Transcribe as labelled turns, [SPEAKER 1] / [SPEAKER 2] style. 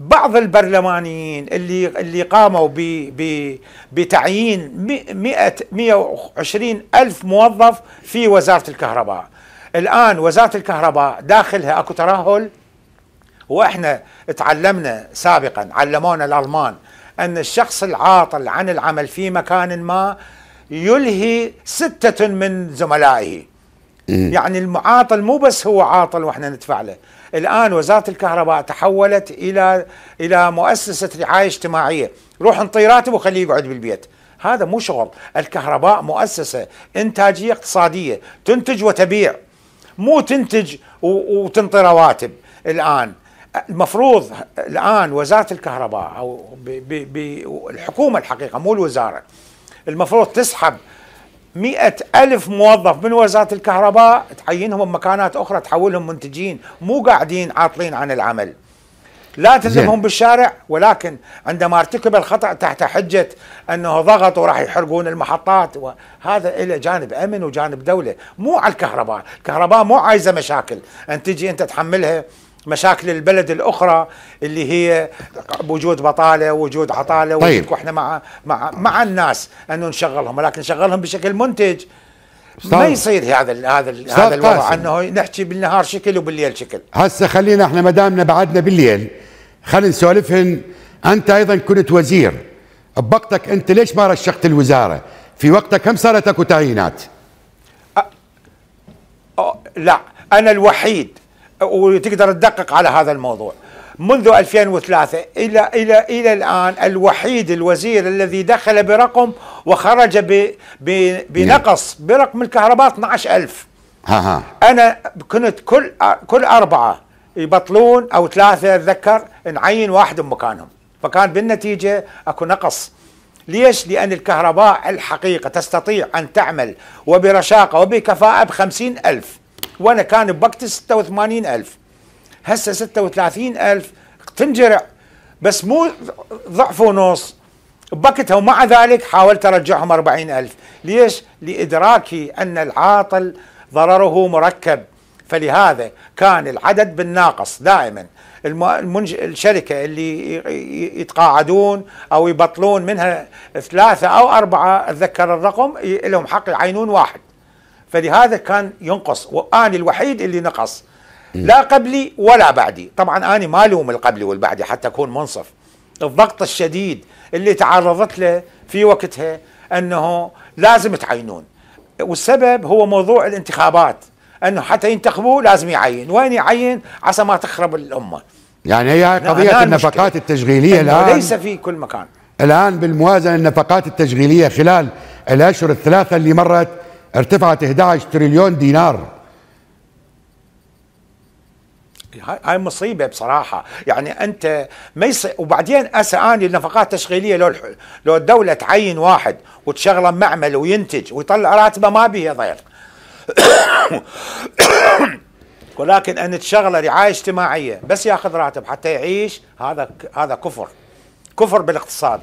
[SPEAKER 1] بعض البرلمانيين اللي اللي قاموا ب ب بتعيين 100 120 الف موظف في وزاره الكهرباء الان وزاره الكهرباء داخلها اكو ترهل واحنا تعلمنا سابقا علمونا الالمان ان الشخص العاطل عن العمل في مكان ما يلهي سته من زملائه يعني المعاطل مو بس هو عاطل واحنا ندفع له الان وزاره الكهرباء تحولت الى الى مؤسسه رعايه اجتماعيه روح انطي راتب وخليه يقعد بالبيت هذا مو شغل الكهرباء مؤسسه انتاجيه اقتصاديه تنتج وتبيع مو تنتج وتنطي رواتب الان المفروض الان وزاره الكهرباء او بي بي الحكومه الحقيقه مو الوزاره المفروض تسحب مئة ألف موظف من وزارة الكهرباء تعينهم مكانات أخرى تحولهم منتجين مو قاعدين عاطلين عن العمل لا تلزمهم بالشارع ولكن عندما ارتكب الخطأ تحت حجة أنه ضغط وراح يحرقون المحطات وهذا إلى جانب أمن وجانب دولة مو على الكهرباء الكهرباء مو عايزة مشاكل أن تجي أنت تحملها مشاكل البلد الاخرى اللي هي وجود بطاله وجود عطاله طيب. وجود واحنا مع مع مع الناس انه نشغلهم ولكن نشغلهم بشكل منتج ما يصير هذا الـ هذا الـ هذا الوضع انه نحكي بالنهار شكل وبالليل شكل
[SPEAKER 2] هسه خلينا احنا ما دامنا بعدنا بالليل خلينا نسولفهن انت ايضا كنت وزير بوقتك انت ليش ما رشقت الوزاره؟ في وقتك كم صارت اكو تعيينات؟
[SPEAKER 1] أه لا انا الوحيد وتقدر تدقق على هذا الموضوع منذ 2003 إلى إلى إلى الآن الوحيد الوزير الذي دخل برقم وخرج ب ب بنقص برقم الكهرباء 12000
[SPEAKER 2] ها ها
[SPEAKER 1] أنا كنت كل كل أربعة يبطلون أو ثلاثة أتذكر نعين واحد مكانهم فكان بالنتيجة أكو نقص ليش؟ لأن الكهرباء الحقيقة تستطيع أن تعمل وبرشاقة وبكفاءة ب 50000 وانا كان بوقت 86000 هسه 36000 تنجرع بس مو ضعف ونص بوقتها ومع ذلك حاولت ارجعهم 40000 ليش؟ لادراكي ان العاطل ضرره مركب فلهذا كان العدد بالناقص دائما المنج... الشركة اللي يتقاعدون أو يبطلون منها ثلاثة أو أربعة أتذكر الرقم لهم حق يعينون واحد فلهذا كان ينقص واني الوحيد اللي نقص لا قبلي ولا بعدي طبعا أنا ما الوم القبلي والبعدي حتى اكون منصف الضغط الشديد اللي تعرضت له في وقتها انه لازم تعينون والسبب هو موضوع الانتخابات انه حتى ينتخبوه لازم يعين وين يعين عسى ما تخرب الامه
[SPEAKER 2] يعني هي قضيه النفقات التشغيليه الان ليس
[SPEAKER 1] في كل مكان
[SPEAKER 2] الان بالموازنه النفقات التشغيليه خلال الاشهر الثلاثه اللي مرت ارتفعت 11 تريليون دينار
[SPEAKER 1] هاي مصيبة بصراحة يعني أنت ما يص... وبعدين أسا أني النفقات التشغيلية لو الح... لو الدولة تعين واحد وتشغله معمل وينتج ويطلع راتبه ما به ضير ولكن أن تشغله رعاية اجتماعية بس ياخذ راتب حتى يعيش هذا هذا كفر كفر بالاقتصاد